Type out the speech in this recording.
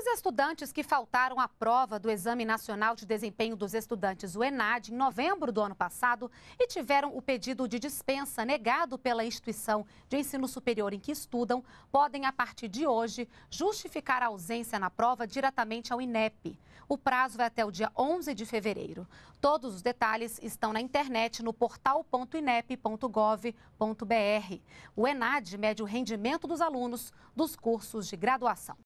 Os estudantes que faltaram à prova do Exame Nacional de Desempenho dos Estudantes, o ENAD, em novembro do ano passado e tiveram o pedido de dispensa negado pela instituição de ensino superior em que estudam, podem, a partir de hoje, justificar a ausência na prova diretamente ao INEP. O prazo vai até o dia 11 de fevereiro. Todos os detalhes estão na internet no portal.inep.gov.br. O ENAD mede o rendimento dos alunos dos cursos de graduação.